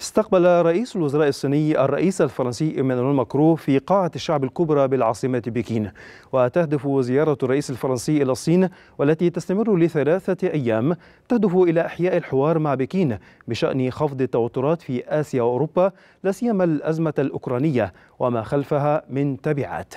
استقبل رئيس الوزراء الصيني الرئيس الفرنسي إيمانويل ماكرو في قاعة الشعب الكبرى بالعاصمة بكين وتهدف زيارة الرئيس الفرنسي إلى الصين والتي تستمر لثلاثة أيام تهدف إلى إحياء الحوار مع بكين بشأن خفض التوترات في آسيا وأوروبا لا سيما الأزمة الأوكرانية وما خلفها من تبعات